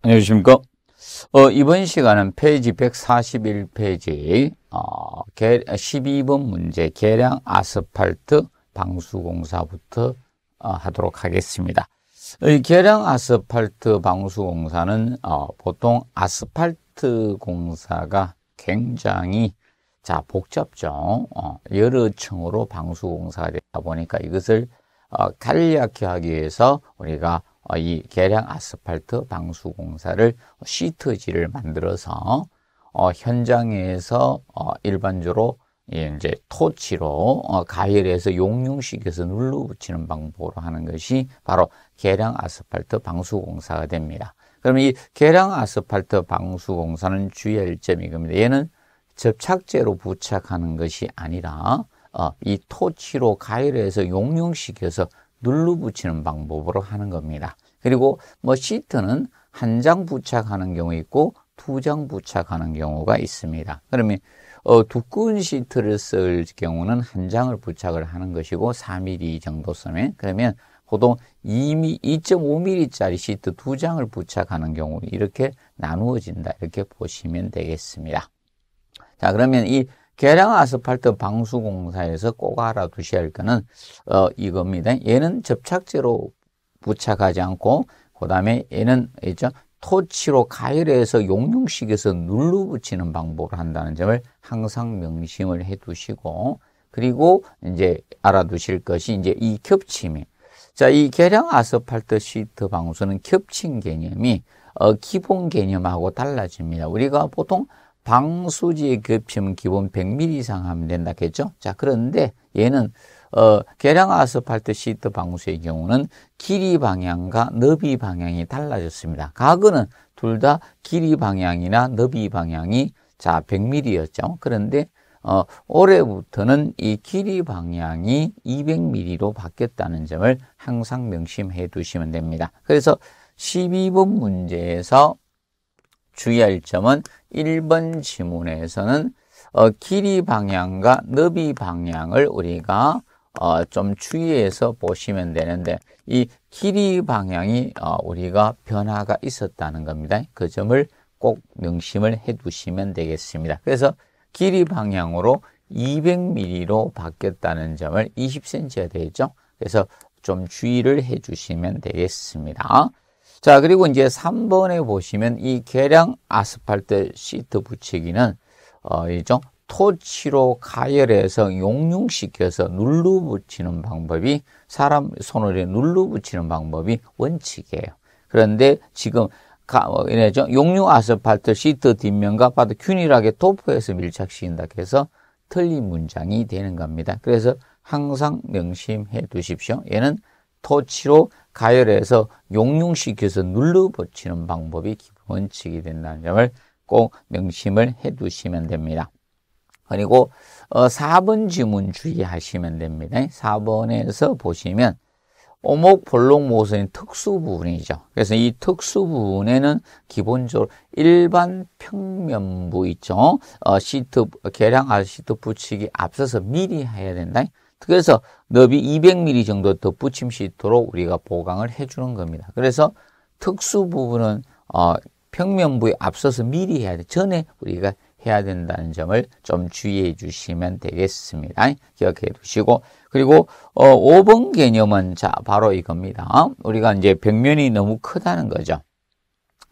안녕하십니까. 어, 이번 시간은 페이지 141페이지 어, 12번 문제 계량 아스팔트 방수공사부터 어, 하도록 하겠습니다. 이 계량 아스팔트 방수공사는 어, 보통 아스팔트 공사가 굉장히 자 복잡죠. 어, 여러 층으로 방수공사가 되다 보니까 이것을 어, 간략히 하기 위해서 우리가 어, 이 계량 아스팔트 방수 공사를 시트지를 만들어서 어, 현장에서 어, 일반적으로 예, 이제 토치로 어, 가열해서 용융식에서 눌러붙이는 방법으로 하는 것이 바로 계량 아스팔트 방수 공사가 됩니다. 그럼 이 계량 아스팔트 방수 공사는 주의할 점이 겁니다. 얘는 접착제로 부착하는 것이 아니라 어, 이 토치로 가열해서 용융식에서 눌러붙이는 방법으로 하는 겁니다. 그리고 뭐 시트는 한 장 부착하는 경우 있고 두 장 부착하는 경우가 있습니다. 그러면 어, 두꺼운 시트를 쓸 경우는 한 장을 부착을 하는 것이고 4mm 정도 쓰면 그러면 보통 2mm, 2.5mm짜리 시트 두 장을 부착하는 경우 이렇게 나누어진다 이렇게 보시면 되겠습니다. 자 그러면 이 계량 아스팔트 방수공사에서 꼭 알아두셔야 할 거는 어, 이겁니다. 얘는 접착제로 부착하지 않고 그 다음에 얘는 있죠. 토치로 가열해서 용융식에서 눌러 붙이는 방법을 한다는 점을 항상 명심을 해 두시고 그리고 이제 알아두실 것이 이제 이 겹침이 자, 이 계량 아스팔트 시트 방수는 겹친 개념이 어, 기본 개념하고 달라집니다. 우리가 보통 방수지 겹치면 기본 100mm 이상 하면 된다겠죠? 자, 그런데 얘는 어, 계량 아스팔트 시트 방수의 경우는 길이 방향과 너비 방향이 달라졌습니다. 가구는 둘 다 길이 방향이나 너비 방향이 자 100mm였죠. 그런데 어, 올해부터는 이 길이 방향이 200mm로 바뀌었다는 점을 항상 명심해 두시면 됩니다. 그래서 12번 문제에서 주의할 점은 1번 지문에서는 어, 길이 방향과 너비 방향을 우리가 어, 좀 주의해서 보시면 되는데 이 길이 방향이 어, 우리가 변화가 있었다는 겁니다. 그 점을 꼭 명심을 해 두시면 되겠습니다. 그래서 길이 방향으로 200mm로 바뀌었다는 점을 20cm가 되죠. 그래서 좀 주의를 해 주시면 되겠습니다. 자, 그리고 이제 3번에 보시면 이 계량 아스팔트 시트 붙이기는 어, 일종 토치로 가열해서 용융시켜서 눌러 붙이는 방법이 사람 손으로 눌러 붙이는 방법이 원칙이에요. 그런데 지금 가 어, 이래죠. 용융 아스팔트 시트 뒷면과 바드 균일하게 도포해서 밀착시킨다 해서 틀린 문장이 되는 겁니다. 그래서 항상 명심해 두십시오. 얘는 토치로 가열해서 용융시켜서 눌러붙이는 방법이 기본칙이 된다는 점을 꼭 명심을 해두시면 됩니다. 그리고 4번 어, 지문 주의하시면 됩니다. 4번에서 보시면 오목 볼록 모서는 특수 부분이죠. 그래서 이 특수 부분에는 기본적으로 일반 평면부 있죠. 어, 시트 계량할 시트 붙이기 앞서서 미리 해야 된다. 그래서 너비 200mm 정도 덧 붙임 수 있도록 우리가 보강을 해주는 겁니다. 그래서 특수 부분은 어, 평면부에 앞서서 미리 해야 돼. 전에 우리가 해야 된다는 점을 좀 주의해 주시면 되겠습니다. 기억해 두시고 그리고 어 5번 개념은 자 바로 이겁니다. 우리가 이제 벽면이 너무 크다는 거죠.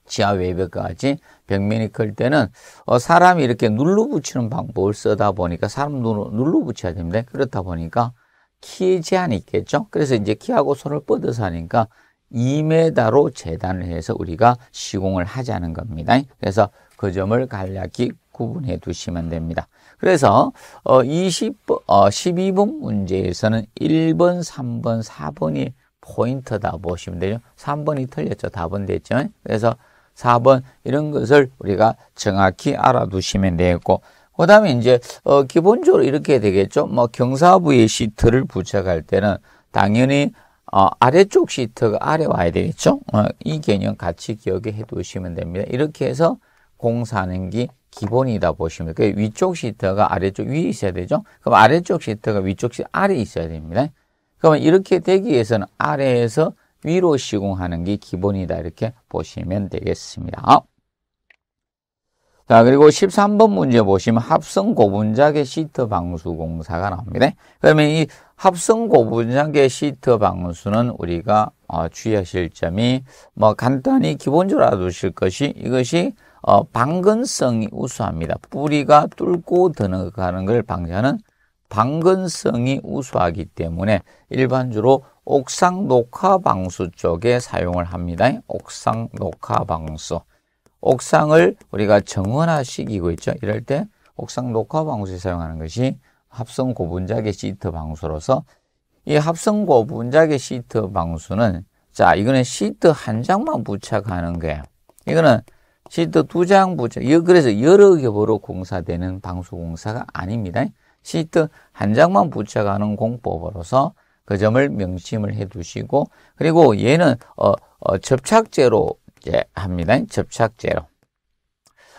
지하 외벽까지 벽면이 클 때는 어, 사람이 이렇게 눌러붙이는 방법을 쓰다 보니까 사람 눈을 눌러붙여야 됩니다. 그렇다 보니까 키에 제한이 있겠죠. 그래서 이제 키하고 손을 뻗어서 하니까 2m로 재단을 해서 우리가 시공을 하자는 겁니다. 그래서 그 점을 간략히 구분해 두시면 됩니다. 그래서 어 20번 어 12번 문제에서는 1번, 3번, 4번이 포인트다 보시면 되죠. 3번이 틀렸죠. 답은 됐죠. 그래서 4번 이런 것을 우리가 정확히 알아두시면 되겠고 그 다음에 이제 어 기본적으로 이렇게 되겠죠. 뭐 경사부의 시트를 부착할 때는 당연히 어 아래쪽 시트가 아래 와야 되겠죠. 어이 개념 같이 기억해 두시면 됩니다. 이렇게 해서 공사하는 게 기본이다 보시면 그 위쪽 시트가 아래쪽 위에 있어야 되죠. 그럼 아래쪽 시트가 위쪽 시트 아래에 있어야 됩니다. 그러면 이렇게 되기 위해서는 아래에서 위로 시공하는 게 기본이다 이렇게 보시면 되겠습니다. 자 그리고 13번 문제 보시면 합성 고분자계 시트 방수 공사가 나옵니다. 그러면 이 합성 고분자계 시트 방수는 우리가 어, 주의하실 점이 뭐 간단히 기본적으로 알아두실 것이 이것이 어, 방근성이 우수합니다. 뿌리가 뚫고 들는걸 방지하는 방근성이 우수하기 때문에 일반적으로 옥상 녹화 방수 쪽에 사용을 합니다. 옥상 녹화 방수. 옥상을 우리가 정원화 시키고 있죠. 이럴 때 옥상 녹화 방수에 사용하는 것이 합성 고분자계 시트 방수로서 이 합성 고분자계 시트 방수는 자, 이거는 시트 한 장만 부착하는 거예요. 이거는 시트 두 장 부착. 그래서 여러 겹으로 공사되는 방수 공사가 아닙니다. 시트 한 장만 부착하는 공법으로서 그 점을 명심을 해 두시고 그리고 얘는 어, 어, 접착제로 이제 합니다. 접착제로.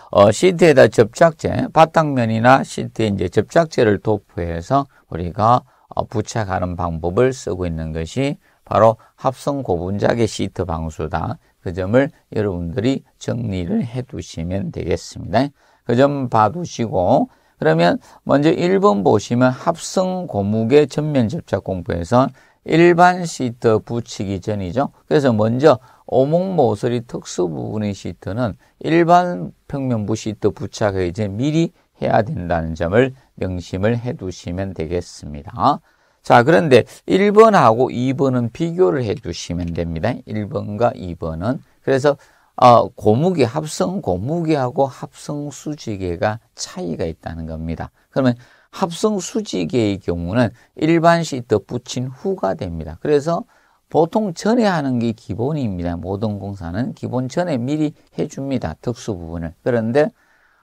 어, 시트에다 접착제, 바탕면이나 시트에 이제 접착제를 도포해서 우리가 어, 부착하는 방법을 쓰고 있는 것이 바로 합성 고분자계 시트 방수다. 그 점을 여러분들이 정리를 해 두시면 되겠습니다. 그 점 봐두시고 그러면 먼저 1번 보시면 합성 고무의 전면 접착 공부에서 일반 시트 붙이기 전이죠. 그래서 먼저 오목 모서리 특수 부분의 시트는 일반 평면부 시트 부착을 이제 미리 해야 된다는 점을 명심을 해 두시면 되겠습니다. 자, 그런데 1번하고 2번은 비교를 해 두시면 됩니다. 1번과 2번은. 그래서 어, 고무기 합성 고무기하고 합성 수지개가 차이가 있다는 겁니다. 그러면 합성 수지개의 경우는 일반 시트 붙인 후가 됩니다. 그래서 보통 전에 하는 게 기본입니다. 모든 공사는 기본 전에 미리 해줍니다. 특수 부분을. 그런데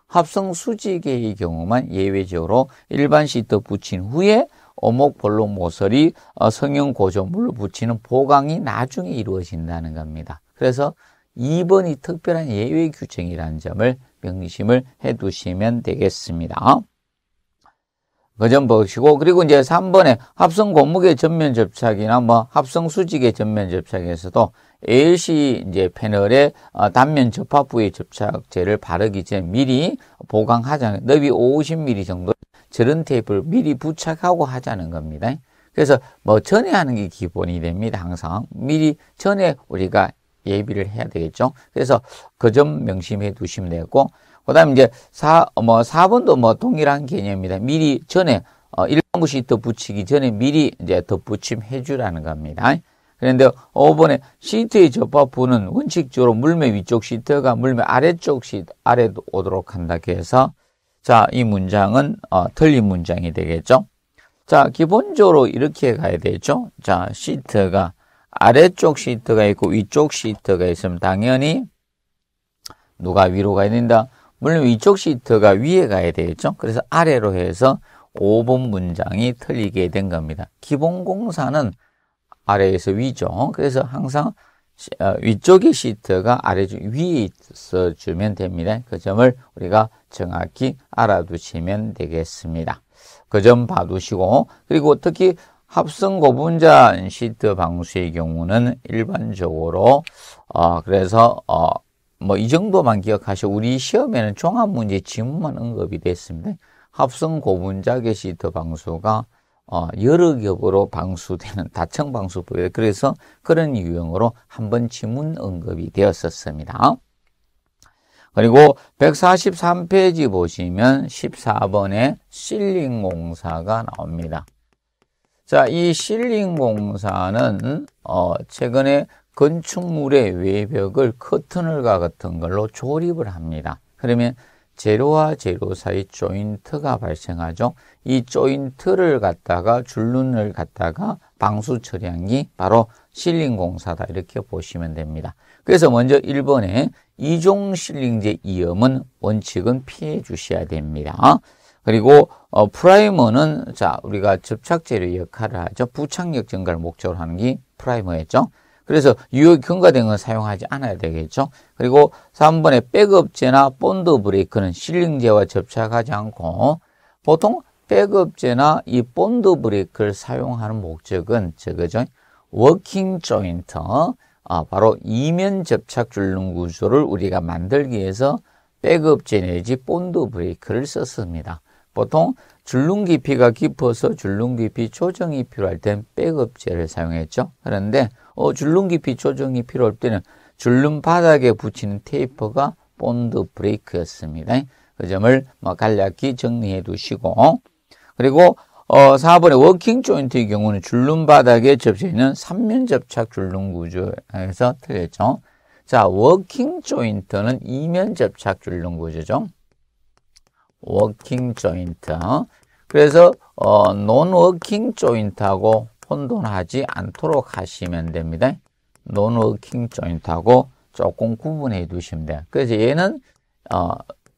합성 수지개의 경우만 예외적으로 일반 시트 붙인 후에 오목 볼록, 모서리, 어, 성형 고조물을 붙이는 보강이 나중에 이루어진다는 겁니다. 그래서 2번이 특별한 예외 규정이라는 점을 명심을 해 두시면 되겠습니다. 그 점 보시고 그리고 이제 3번에 합성 고무의 전면 접착이나 뭐 합성 수직의 전면 접착에서도 ALC 이제 패널에 어, 단면 접합 부위 접착제를 바르기 전 미리 보강하자는 너비 50mm 정도 저런 테이프를 미리 부착하고 하자는 겁니다. 그래서 뭐 전에 하는 게 기본이 됩니다. 항상 미리 전에 우리가 예비를 해야 되겠죠. 그래서 그 점 명심해 두시면 되고 겠 그다음 에 이제 4, 뭐 사번도뭐 동일한 개념입니다. 미리 전에 어, 일반구시 덧붙이기 전에 미리 이제 덧붙임 해주라는 겁니다. 그런데 5번에 시트의 접합부는 원칙적으로 물매 위쪽 시트가 물매 아래쪽 시트 아래 오도록 한다고 해서 자, 이 문장은 어, 틀린 문장이 되겠죠. 자, 기본적으로 이렇게 가야 되죠. 자, 시트가 아래쪽 시트가 있고 위쪽 시트가 있으면 당연히 누가 위로 가야 된다. 물론 위쪽 시트가 위에 가야 되겠죠. 그래서 아래로 해서 5번 문장이 틀리게 된 겁니다. 기본 공사는 아래에서 위죠. 그래서 항상 어, 위쪽의 시트가 아래 위에 있어 주면 됩니다. 그 점을 우리가 정확히 알아두시면 되겠습니다. 그 점 봐두시고 그리고 특히 합성 고분자 시트 방수의 경우는 일반적으로 어, 그래서 어, 뭐 이 정도만 기억하시고 우리 시험에는 종합 문제 지문만 언급이 됐습니다. 합성 고분자계 시트 방수가 어, 여러 겹으로 방수되는 다층 방수법에 그래서 그런 유형으로 한번 지문 언급이 되었었습니다. 그리고 143페이지 보시면 14번에 실링 공사가 나옵니다. 자, 이 실링 공사는 어, 최근에 건축물의 외벽을 커튼을과 같은 걸로 조립을 합니다. 그러면 제로와 제로 사이 조인트가 발생하죠. 이 조인트를 갖다가 줄눈을 갖다가 방수 처리한 게 바로 실링 공사다 이렇게 보시면 됩니다. 그래서 먼저 1번에 이종 실링제 이염은 원칙은 피해 주셔야 됩니다. 그리고 어, 프라이머는 자 우리가 접착제의 역할을 하죠. 부착력 증가를 목적으로 하는 게 프라이머였죠. 그래서 유효 경과된 건 사용하지 않아야 되겠죠. 그리고 3번에 백업제나 본드 브레이크는 실링제와 접착하지 않고 보통 백업제나 이 본드 브레이크를 사용하는 목적은 저거죠. 워킹 조인트, 아, 바로 이면 접착 줄눈 구조를 우리가 만들기 위해서 백업제 내지 본드 브레이크를 썼습니다. 보통 줄눈 깊이가 깊어서 줄눈 깊이 조정이 필요할 땐 백업제를 사용했죠. 그런데 어, 줄눈 깊이 조정이 필요할 때는 줄눈 바닥에 붙이는 테이퍼가 본드 브레이크였습니다. 그 점을 뭐 간략히 정리해 두시고 그리고 어, 4번의 워킹 조인트의 경우는 줄눈 바닥에 접혀 있는 3면 접착 줄눈 구조에서 틀렸죠. 자, 워킹 조인트는 2면 접착 줄눈 구조죠. 워킹 조인트. 그래서 어, 논 워킹 조인트하고 혼돈하지 않도록 하시면 됩니다. 논 워킹 조인트하고 조금 구분해 두시면 돼요. 그래서 얘는 어,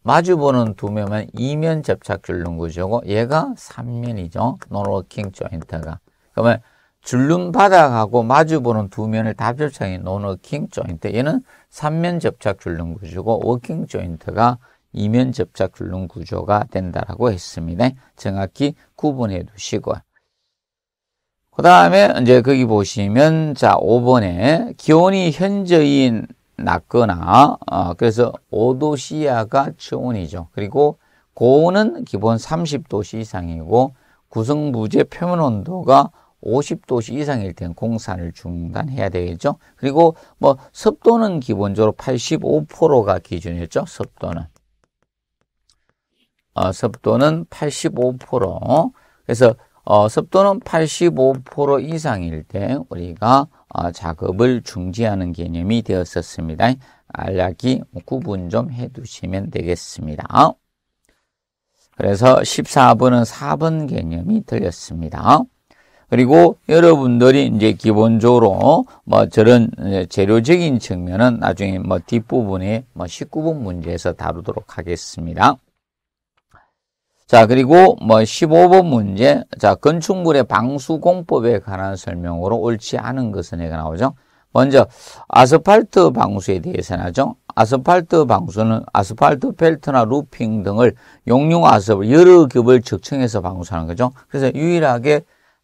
마주보는 두 면은 이면 접착 줄눈 구조고 얘가 3면이죠. 논 워킹 조인트가. 그러면 줄눈 바닥하고 마주보는 두 면을 다 접착인 논 워킹 조인트. 얘는 3면 접착 줄눈 구조고 워킹 조인트가 이면 접착 굴름 구조가 된다라고 했습니다. 정확히 구분해 두시고. 그 다음에 이제 거기 보시면 자 5번에 기온이 현저히 낮거나 어, 그래서 5도 시야가 초온이죠. 그리고 고온은 기본 30도씨 이상이고 구성부재 표면 온도가 50도씨 이상일 땐 공사를 중단해야 되겠죠. 그리고 뭐 습도는 기본적으로 85%가 기준이었죠. 습도는. 어, 습도는 85% 그래서 어, 습도는 85% 이상일 때 우리가 어, 작업을 중지하는 개념이 되었었습니다. 알약이 구분 좀 해두시면 되겠습니다. 그래서 14번은 4번 개념이 들렸습니다. 그리고 여러분들이 이제 기본적으로 뭐 저런 재료적인 측면은 나중에 뭐 뒷부분에 뭐 19번 문제에서 다루도록 하겠습니다. 자, 그리고 뭐 15번 문제. 자, 건축물의 방수 공법에 관한 설명으로 옳지 않은 것은 얘가 나오죠. 먼저 아스팔트 방수에 대해서 나죠. 아스팔트 방수는 아스팔트 벨트나 루핑 등을 용융 아스팔 여러 겹을 적층해서 방수하는 거죠. 그래서 유일하게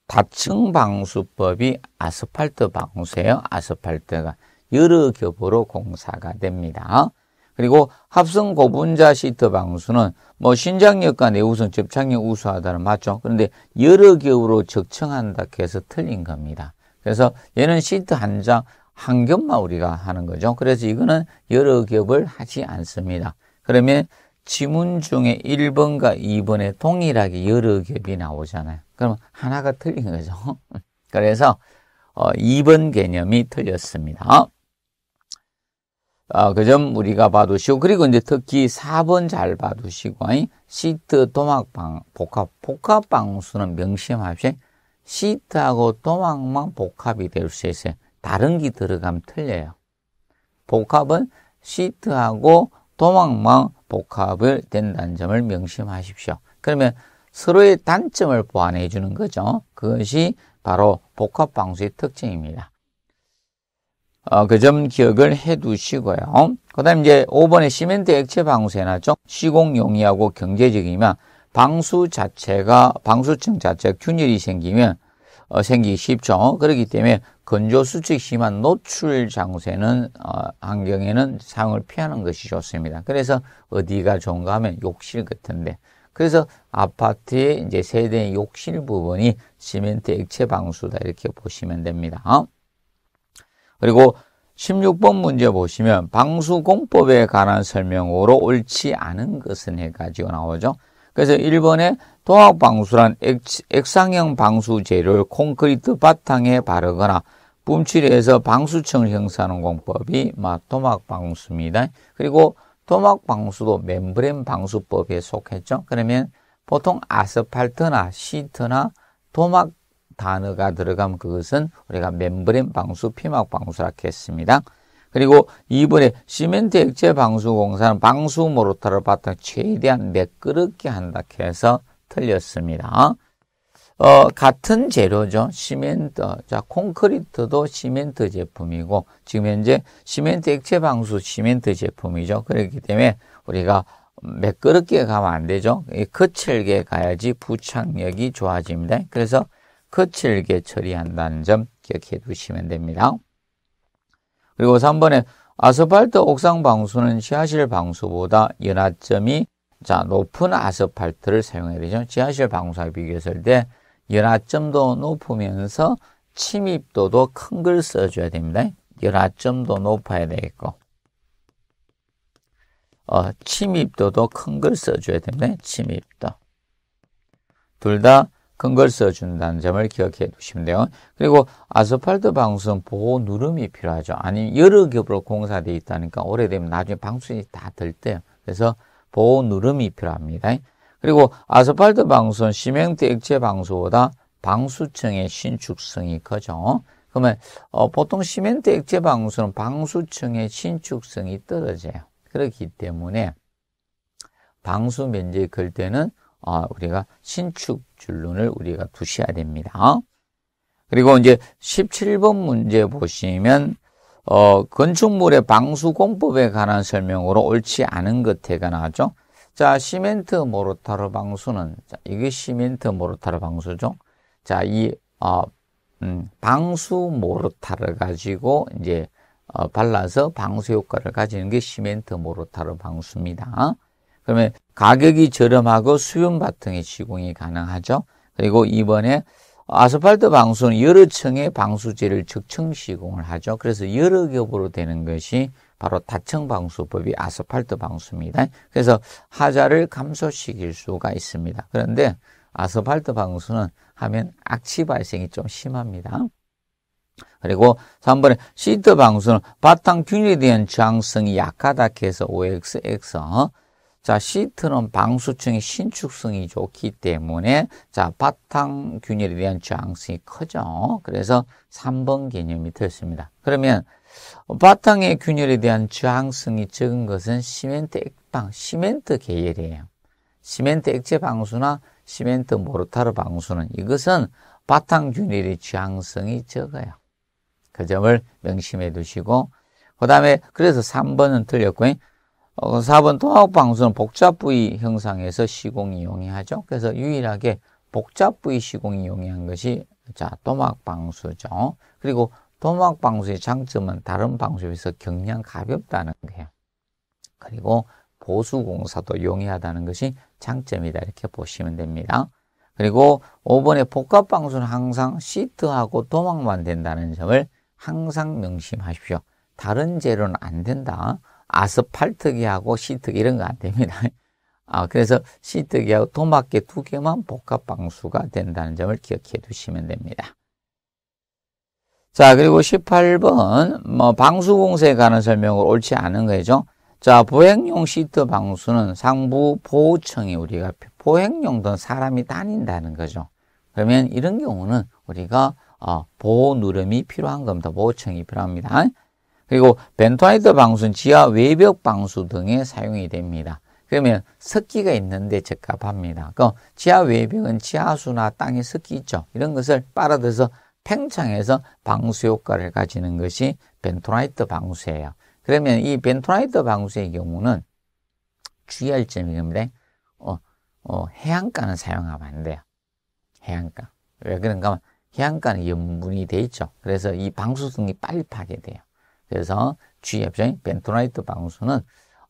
다층 방수법이 아스팔트 방수예요. 아스팔트가 여러 겹으로 공사가 됩니다. 그리고 합성 고분자 시트 방수는 뭐 신장력과 내우선 접착력 우수하다는 맞죠. 그런데 여러 겹으로 적청한다 해서 틀린 겁니다. 그래서 얘는 시트 한 장, 한 겹만 우리가 하는 거죠. 그래서 이거는 여러 겹을 하지 않습니다. 그러면 지문 중에 1번과 2번에 동일하게 여러 겹이 나오잖아요. 그럼 하나가 틀린 거죠. 그래서 2번 어, 개념이 틀렸습니다. 어, 그점 우리가 봐두시고 그리고 이제 특히 4번 잘 봐두시고 시트 도막방 복합 복합 방수는 명심하십시오. 시트하고 도막만 복합이 될 수 있어요. 다른 게 들어가면 틀려요. 복합은 시트하고 도막만 복합을 된다는 점을 명심하십시오. 그러면 서로의 단점을 보완해 주는 거죠. 그것이 바로 복합 방수의 특징입니다. 어, 그점 기억을 해 두시고요. 그 다음 이제 5번에 시멘트 액체 방수 해놨죠. 시공 용이하고 경제적이면 방수 자체가, 방수층 자체가 균열이 생기면, 어, 생기기 쉽죠. 그렇기 때문에 건조 수축 심한 노출 장소에는, 어, 환경에는 사용을 피하는 것이 좋습니다. 그래서 어디가 좋은가 하면 욕실 같은데. 그래서 아파트의 이제 세대의 욕실 부분이 시멘트 액체 방수다. 이렇게 보시면 됩니다. 어? 그리고 16번 문제 보시면 방수공법에 관한 설명으로 옳지 않은 것은 해가지고 나오죠. 그래서 1번에 도합방수란 액상형 방수 재료를 콘크리트 바탕에 바르거나 뿜칠해서 방수층을 형성하는 공법이 도막방수입니다. 그리고 도막방수도 멤브레 방수법에 속했죠. 그러면 보통 아스팔트나 시트나 도막 단어가 들어가면 그것은 우리가 멤브린 방수, 피막 방수라고 했습니다. 그리고 이번에 시멘트 액체 방수 공사는 방수 모로타를 바탕 최대한 매끄럽게 한다 해서 틀렸습니다. 어, 같은 재료죠. 시멘트. 자, 콘크리트도 시멘트 제품이고 지금 현재 시멘트 액체 방수 시멘트 제품이죠. 그렇기 때문에 우리가 매끄럽게 가면 안 되죠. 거칠게 가야지 부착력이 좋아집니다. 그래서 거칠게 처리한다는 점 기억해 두시면 됩니다. 그리고 3번에 아스팔트 옥상 방수는 지하실 방수보다 연화점이 자 높은 아스팔트를 사용해야 되죠. 지하실 방수와 비교했을 때 연화점도 높으면서 침입도도 큰 걸 써줘야 됩니다. 연화점도 높아야 되겠고 어, 침입도도 큰 걸 써줘야 됩니다. 침입도 둘다 큰걸 써준다는 점을 기억해 두시면 돼요. 그리고 아스팔트 방수는 보호 누름이 필요하죠. 아니 여러 겹으로 공사되어 있다니까 오래되면 나중에 방수이 다들 때요. 그래서 보호 누름이 필요합니다. 그리고 아스팔트 방수는 시멘트 액체 방수보다 방수층의 신축성이 크죠. 그러면 어, 보통 시멘트 액체 방수는 방수층의 신축성이 떨어져요. 그렇기 때문에 방수 면적이 클 때는 어, 우리가 신축 줄눈을 우리가 두셔야 됩니다. 그리고 이제 17번 문제 보시면 어, 건축물의 방수공법에 관한 설명으로 옳지 않은 것태가 나왔죠. 자, 시멘트 모로타르 방수는 자, 이게 시멘트 모로타르 방수죠. 자, 이 어, 음, 방수 모로타를 가지고 이제 어, 발라서 방수 효과를 가지는 게 시멘트 모로타르 방수입니다. 그러면 가격이 저렴하고 수용 바통의 시공이 가능하죠. 그리고 이번에 아스팔트 방수는 여러 층의 방수제를 적층 시공을 하죠. 그래서 여러 겹으로 되는 것이 바로 다층 방수법이 아스팔트 방수입니다. 그래서 하자를 감소시킬 수가 있습니다. 그런데 아스팔트 방수는 하면 악취 발생이 좀 심합니다. 그리고 3번에 시트 방수는 바탕 균에 대한 저항성이 약하다 해서 OXX 자, 시트는 방수층의 신축성이 좋기 때문에 자, 바탕 균열에 대한 저항성이 크죠. 그래서 3번 개념이 되었습니다 그러면 바탕의 균열에 대한 저항성이 적은 것은 시멘트 액방, 시멘트 계열이에요. 시멘트 액체 방수나 시멘트 모르타르 방수는 이것은 바탕 균열의 저항성이 적어요. 그 점을 명심해 두시고 그 다음에 그래서 3번은 틀렸고 4번 어, 그 통합방수는 복잡 부위 형상에서 시공이 용이하죠. 그래서 유일하게 복잡 부위 시공이 용이한 것이 자 도막방수죠. 그리고 도막방수의 장점은 다른 방수에 비해서 경량 가볍다는 거예요. 그리고 보수공사도 용이하다는 것이 장점이다 이렇게 보시면 됩니다. 그리고 5번의 복합방수는 항상 시트하고 도막만 된다는 점을 항상 명심하십시오. 다른 재료는 안 된다. 아스팔트기하고 시트기 이런 거 안 됩니다. 아, 그래서 시트기하고 도막개 두 개만 복합 방수가 된다는 점을 기억해 두시면 됩니다. 자, 그리고 18번 뭐 방수 공세에 관한 설명을 옳지 않은 거죠. 자, 보행용 시트 방수는 상부 보호층이 우리가 보행용도 사람이 다닌다는 거죠. 그러면 이런 경우는 우리가 어, 보호 누름이 필요한 겁니다. 보호층이 필요합니다. 그리고 벤토나이트 방수는 지하 외벽 방수 등에 사용이 됩니다. 그러면 습기가 있는데 적합합니다. 그럼 지하 외벽은 지하수나 땅에 습기 있죠. 이런 것을 빨아들여서 팽창해서 방수 효과를 가지는 것이 벤토나이트 방수예요. 그러면 이 벤토나이트 방수의 경우는 주의할 점이 겁니다. 어, 어, 해안가는 사용하면 안 돼요. 해안가. 왜 그런가 하면 해안가는 염분이 돼 있죠. 그래서 이 방수성이 빨리 파괴돼요. 그래서 주협정인 벤토나이트 방수는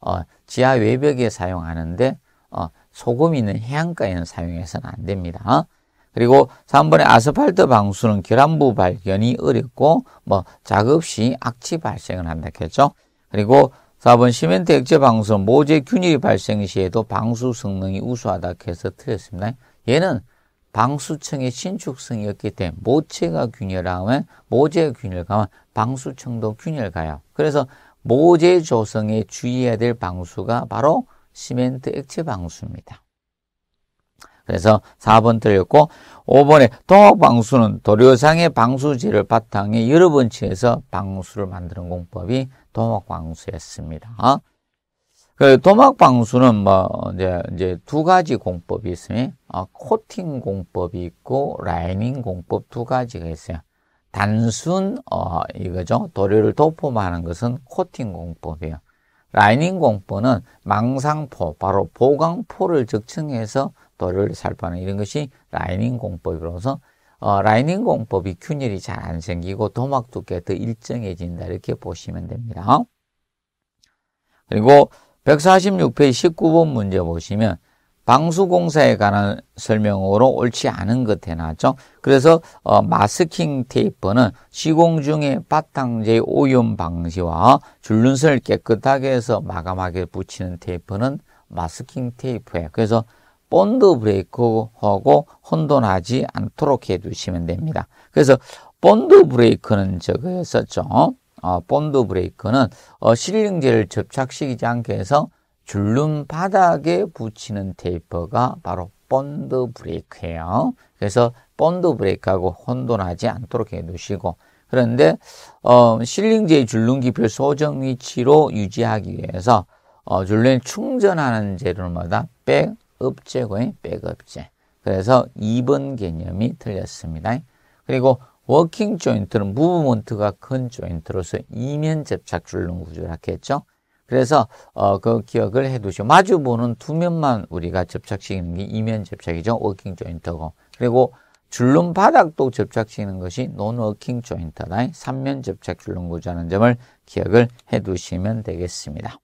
어, 지하 외벽에 사용하는데 어, 소금 있는 해안가에는 사용해서는 안 됩니다. 그리고 3번의 아스팔트 방수는 결함부 발견이 어렵고 뭐 작업 시 악취 발생을 한다 했죠. 그리고 4번 시멘트 액체 방수는 모재 균일이 발생 시에도 방수 성능이 우수하다 해서 틀렸습니다. 얘는 방수층의 신축성이었기 때문에 모체가 균열하면 모재가 균열가면 방수층도 균열가요. 그래서 모재 조성에 주의해야 될 방수가 바로 시멘트 액체 방수입니다. 그래서 4번 틀렸고 5번에 동학방수는 도료상의 방수지를 바탕에 여러 번 칠해서 방수를 만드는 공법이 동학방수였습니다. 그 도막 방수는 뭐 이제 이제 두 가지 공법이 있습니 아, 어, 코팅 공법이 있고 라이닝 공법 두 가지가 있어요. 단순 어 이거죠. 도료를 도포하는 것은 코팅 공법이에요. 라이닝 공법은 망상포 바로 보강포를 적층해서 도료를 살포하는 이런 것이 라이닝 공법이라서 어, 라이닝 공법이 균열이 잘 안 생기고 도막 두께더 일정해진다 이렇게 보시면 됩니다. 그리고 146페이지 19번 문제 보시면 방수공사에 관한 설명으로 옳지 않은 것 해놨죠. 그래서 어, 마스킹 테이프는 시공 중에 바탕재의 오염 방지와 줄눈선을 깨끗하게 해서 마감하게 붙이는 테이프는 마스킹 테이프예요. 그래서 본드 브레이크하고 혼돈하지 않도록 해두시면 됩니다. 그래서 본드 브레이크는 적어였었죠 어, 본드 브레이크는 어, 실링제를 접착시키지 않게 해서 줄눈 바닥에 붙이는 테이퍼가 바로 본드 브레이크예요. 그래서 본드 브레이크하고 혼돈하지 않도록 해두시고 그런데 어, 실링제의 줄눈 기필 소정 위치로 유지하기 위해서 어, 줄눈 충전하는 재료마다 백업제고요 백업제. 그래서 2번 개념이 틀렸습니다. 그리고 워킹 조인트는 무브먼트가 큰 조인트로서 이면 접착 줄눈 구조라했겠죠 그래서 어, 그 기억을 해두시고 마주보는 두 면만 우리가 접착시키는 게 이면 접착이죠. 워킹 조인트고. 그리고 줄눈 바닥도 접착시키는 것이 논 워킹 조인트다. 3면 접착 줄눈 구조라는 점을 기억을 해두시면 되겠습니다.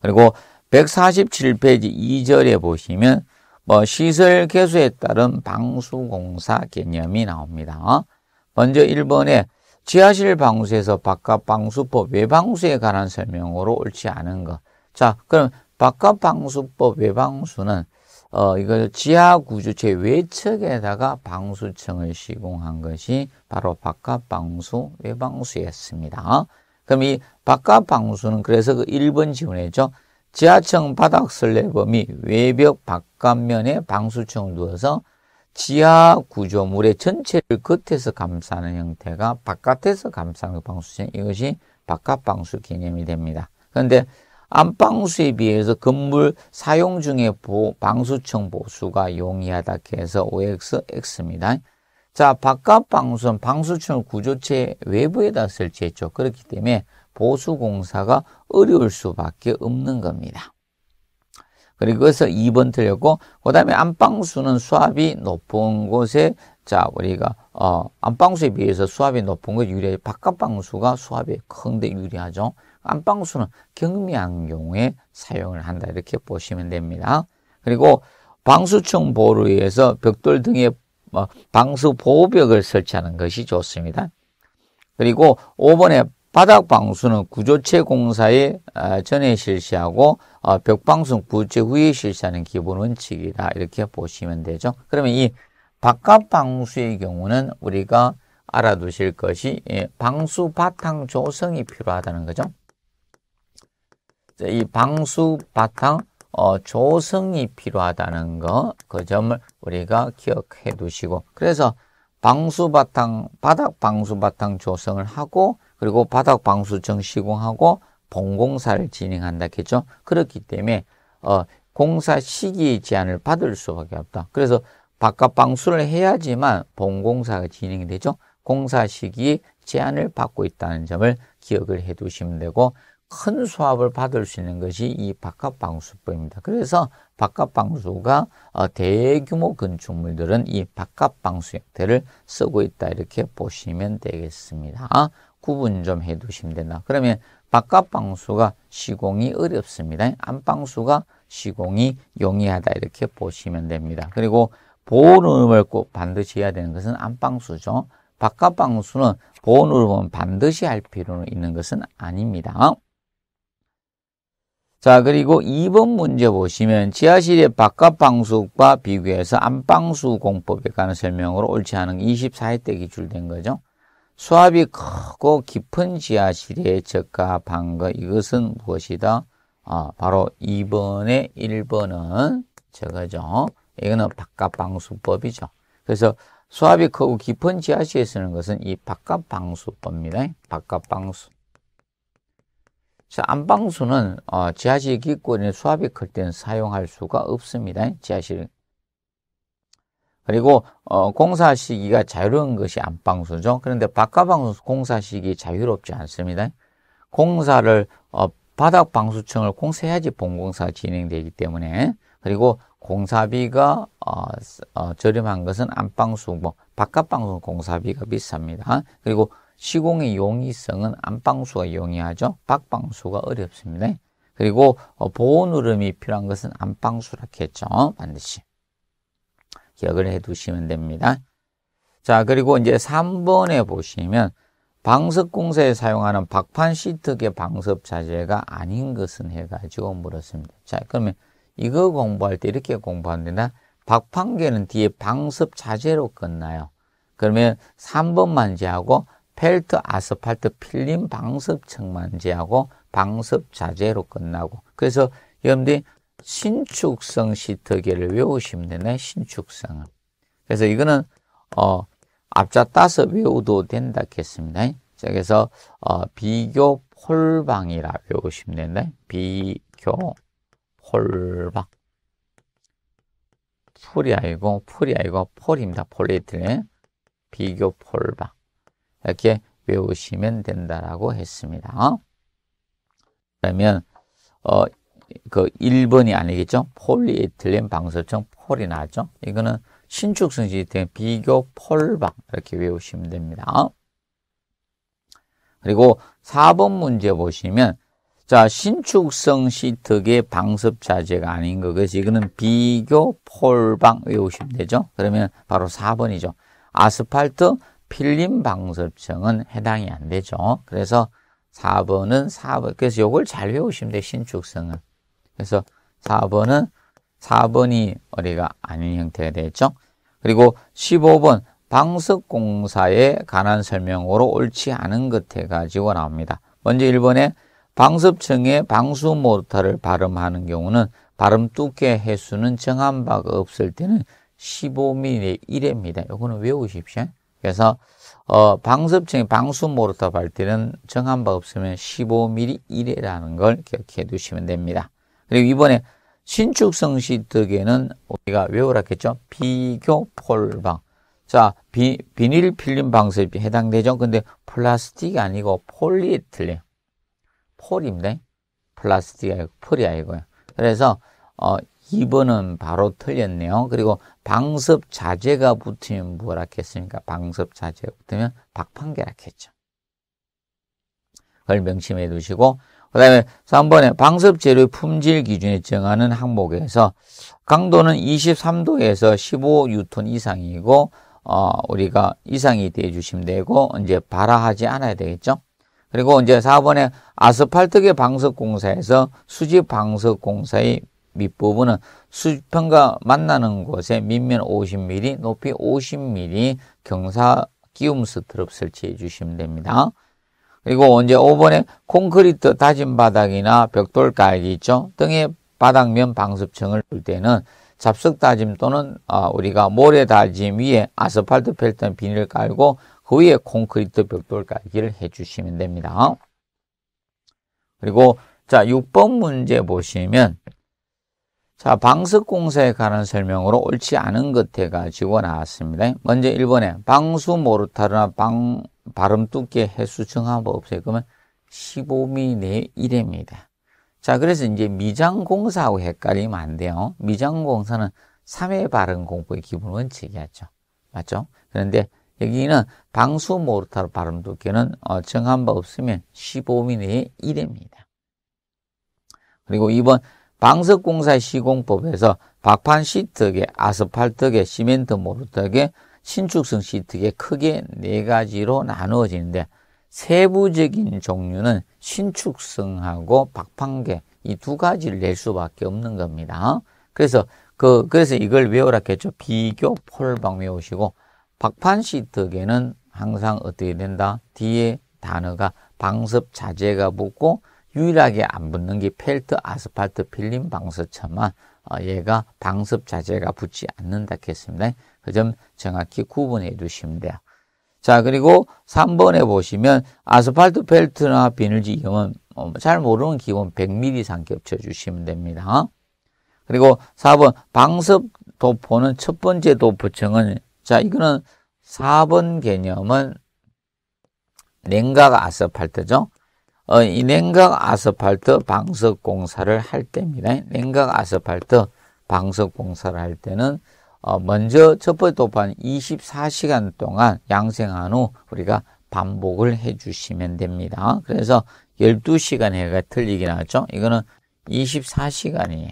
그리고 147페이지 2절에 보시면 뭐 시설 개수에 따른 방수공사 개념이 나옵니다. 먼저 1번에 지하실 방수에서 바깥 방수법 외방수에 관한 설명으로 옳지 않은 것. 자, 그럼 바깥 방수법 외방수는 어, 이걸 지하 구조체 외측에다가 방수층을 시공한 것이 바로 바깥 방수 외방수였습니다. 그럼 이 바깥 방수는 그래서 그 1번 지문했죠. 지하층 바닥 슬래범이 외벽 바깥면에 방수층을 두어서 지하 구조물의 전체를 겉에서 감싸는 형태가 바깥에서 감싸는 방수층 이것이 바깥 방수 개념이 됩니다. 그런데 안방수에 비해서 건물 사용 중에 방수층 보수가 용이하다 해서 OX, X입니다. 자, 바깥 방수는 방수층을 구조체 외부에다 설치했죠. 그렇기 때문에 보수공사가 어려울 수밖에 없는 겁니다. 그리고 그래서 2번 틀렸고 그 다음에 안방수는 수압이 높은 곳에 자 우리가 어, 안방수에 비해서 수압이 높은 것 유리해 바깥방수가 수압이 큰데 유리하죠. 안방수는 경미한용에 사용을 한다 이렇게 보시면 됩니다. 그리고 방수층 보호를 위해서 벽돌 등에 어, 방수 보호벽을 설치하는 것이 좋습니다. 그리고 5번에 바닥 방수는 구조체 공사에 아, 전에 실시하고 어, 벽 방수는 구조체 후에 실시하는 기본 원칙이다 이렇게 보시면 되죠. 그러면 이 바깥 방수의 경우는 우리가 알아두실 것이 예, 방수 바탕 조성이 필요하다는 거죠. 이 방수 바탕 어, 조성이 필요하다는 거 그 점을 우리가 기억해 두시고 그래서 방수 바탕 바닥 방수 바탕 조성을 하고 그리고 바닥 방수정 시공하고 본공사를 진행한다겠죠. 그렇기 때문에 어, 공사 시기 제한을 받을 수밖에 없다. 그래서 바깥 방수를 해야지만 본공사가 진행이 되죠. 공사 시기 제한을 받고 있다는 점을 기억을 해 두시면 되고 큰 수압을 받을 수 있는 것이 이 바깥 방수법입니다. 그래서 바깥 방수가 어, 대규모 건축물들은 이 바깥 방수 형태를 쓰고 있다 이렇게 보시면 되겠습니다. 구분 좀 해두시면 된다. 그러면 바깥 방수가 시공이 어렵습니다. 안방수가 시공이 용이하다 이렇게 보시면 됩니다. 그리고 보온음을 꼭 반드시 해야 되는 것은 안방수죠. 바깥 방수는 보온음은 반드시 할 필요는 있는 것은 아닙니다. 자 그리고 2번 문제 보시면 지하실의 바깥 방수과 비교해서 안방수 공법에 관한 설명으로 옳지 않은 24회 때 기출된 거죠. 수압이 크고 깊은 지하실의 저가 방거 이것은 무엇이다? 아, 바로 2번의 1번은 저거죠. 이거는 바깥 방수법이죠. 그래서 수압이 크고 깊은 지하실에 쓰는 것은 이 바깥 방수법입니다. 바깥 방수. 안방수는 어, 지하실 기권에 수압이 클 때는 사용할 수가 없습니다. 지하실 그리고 어, 공사 시기가 자유로운 것이 안방수죠. 그런데 바깥방수 공사 시기 자유롭지 않습니다. 공사를 어, 바닥 방수층을 공사해야지 본공사가 진행되기 때문에 그리고 공사비가 어, 어, 저렴한 것은 안방수, 뭐 바깥방수 공사비가 비쌉니다. 그리고 시공의 용이성은 안방수가 용이하죠. 박방수가 어렵습니다. 그리고 어, 보온 흐름이 필요한 것은 안방수라 했죠. 반드시. 기억을 해 두시면 됩니다. 자, 그리고 이제 3번에 보시면 방석공사에 사용하는 박판 시트계 방석 자재가 아닌 것은 해가지고 물었습니다. 자, 그러면 이거 공부할 때 이렇게 공부하는데 박판계는 뒤에 방석 자재로 끝나요. 그러면 3번만 제하고 펠트 아스팔트 필름 방석층만 제하고 방석 자재로 끝나고 그래서 여러분들이 신축성 시터계를 외우시면 되네. 신축성을. 그래서 이거는 어, 앞자 따서 외우도 된다 했습니다. 자, 그래서 어, 비교 폴방이라 외우시면 된다. 비교 폴방. 풀이 아니고 풀이 아니고 폴입니다. 폴레이트네. 비교 폴방. 이렇게 외우시면 된다라고 했습니다. 그러면 어, 그 1번이 아니겠죠? 폴리에틸렌 방사청 폴이 나왔죠? 이거는 신축성 시스템 비교 폴방 이렇게 외우시면 됩니다. 그리고 4번 문제 보시면 자 신축성 시트계 방습 자재가 아닌 것이 이거는 비교 폴방 외우시면 되죠. 그러면 바로 4번이죠. 아스팔트 필름 방습층은 해당이 안 되죠. 그래서 4번은 4번. 그래서 이걸 잘 외우시면 돼요. 신축성은. 그래서 4번은 4번이 어리가 아닌 형태가 되겠죠. 그리고 15번 방습공사에 관한 설명으로 옳지 않은 것 해가지고 나옵니다. 먼저 1번에 방습층에 방수 모터를 발음하는 경우는 발음 두께 해수는 정한 바가 없을 때는 15mm 1입니다 이거는 외우십시오. 그래서 어, 방습층에 방수 모터 발 때는 정한 바 없으면 15mm 1이라는걸 기억해 두시면 됩니다. 그리고 이번에 신축성 시득에는 우리가 외우라겠죠. 비교 폴방. 자, 비, 비닐 필름 방습이 해당되죠. 근데 플라스틱이 아니고 폴리에틸린. 폴입니다. 플라스틱이 아니고 폴이 아니고요. 그래서 어, 2번은 바로 틀렸네요. 그리고 방습 자재가 붙으면 뭐라 했겠습니까? 방습 자재가 붙으면 박판계라 했죠. 그걸 명심해 두시고 그 다음에 3번에 방습 재료의 품질 기준에 정하는 항목에서 강도는 23도에서 15유톤 이상이고 어, 우리가 이상이 돼 주시면 되고 이제 발화하지 않아야 되겠죠. 그리고 이제 4번에 아스팔트계 방석공사에서 수지 방석공사의 밑부분은 수평과 만나는 곳에 밑면 50mm, 높이 50mm 경사 끼움 스트럽 설치해 주시면 됩니다. 그리고 이제 5번에 콘크리트 다진 바닥이나 벽돌 깔이 있죠. 등의 바닥면 방습층을 둘 때는 잡석 다짐 또는 어, 우리가 모래 다짐 위에 아스팔트 펠턴 비닐 깔고 그 위에 콘크리트 벽돌 깔기를 해주시면 됩니다. 그리고 자 6번 문제 보시면 자 방석 공사에 관한 설명으로 옳지 않은 것해 가지고 나왔습니다. 먼저 1번에 방수 모르타르나 방 발음 두께 해수 정함 없어요. 그러면 15미 내1입니다 자, 그래서 이제 미장공사하고 헷갈리면 안 돼요. 미장공사는 3회 발음 공부의 기본 원칙이었죠. 맞죠? 그런데 여기는 방수 모르타르 발음 두께는 어, 정한 바 없으면 15미 내에 1입니다 그리고 이번 방석공사 시공법에서 박판 시트에 아스팔트에 시멘트 모르타에 신축성 시트가 크게 네 가지로 나누어지는데 세부적인 종류는 신축성하고 박판계 이 두 가지를 낼 수밖에 없는 겁니다. 그래서 그 그래서 이걸 외우라 했죠. 비교 폴방 외우시고 박판 시트에는 항상 어떻게 된다? 뒤에 단어가 방습 자재가 붙고 유일하게 안 붙는 게 펠트, 아스팔트, 필름 방습차만 어, 얘가 방습 자재가 붙지 않는다 했습니다. 그점 정확히 구분해 두십니다. 자, 그리고 3번에 보시면 아스팔트 펠트나 비닐지 이용은 뭐 잘 모르는 기본 100mm 이상 겹쳐 주시면 됩니다. 그리고 4번 방습 도포는 첫 번째 도포층은 자, 이거는 4번 개념은 냉각 아스팔트죠. 어, 이 냉각 아스팔트 방석 공사를 할 때입니다. 냉각 아스팔트 방석 공사를 할 때는 어, 먼저 첫 번째 도판 24시간 동안 양생한 후 우리가 반복을 해 주시면 됩니다. 그래서 12시간 해가 틀리게 나왔죠. 이거는 24시간이에요.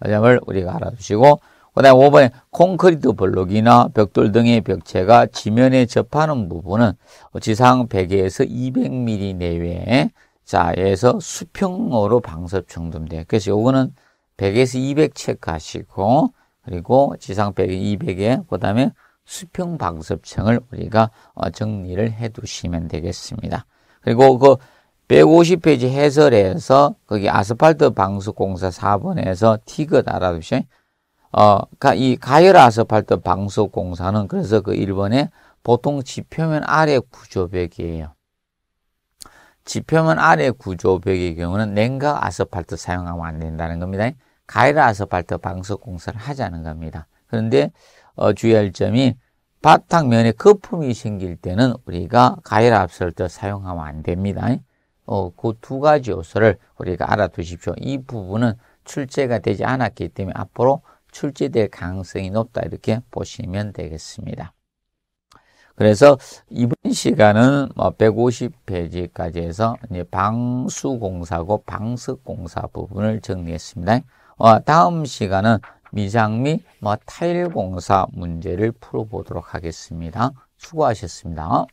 그 점을 우리가 알아주시고그 다음에 5번에 콘크리트 블록이나 벽돌 등의 벽체가 지면에 접하는 부분은 지상 100에서 200mm 내외에 자에서 수평으로 방습 충돌돼요. 그래서 이거는 100에서 200 체크하시고 그리고 지상 1 0 0 200에 그다음에 수평 방습층을 우리가 어, 정리를 해 두시면 되겠습니다. 그리고 그 150페이지 해설에서 거기 아스팔트 방수 공사 4번에서 티귿 알아두시오. 어, 이 가열 아스팔트 방수 공사는 그래서 그 1번에 보통 지표면 아래 구조벽이에요. 지표면 아래 구조벽의 경우는 냉각 아스팔트 사용하면 안 된다는 겁니다. 가이라 아스팔트 방석 공사를 하자는 겁니다. 그런데 어, 주의할 점이 바탕면에 거품이 생길 때는 우리가 가이라 아스팔트 사용하면 안 됩니다. 어, 그두 가지 요소를 우리가 알아두십시오. 이 부분은 출제가 되지 않았기 때문에 앞으로 출제될 가능성이 높다 이렇게 보시면 되겠습니다. 그래서 이번 시간은 150페이지까지 뭐 해서 이제 방수공사고 방석공사 부분을 정리했습니다. 어, 다음 시간은 미장및뭐 타일 공사 문제를 풀어보도록 하겠습니다. 수고하셨습니다.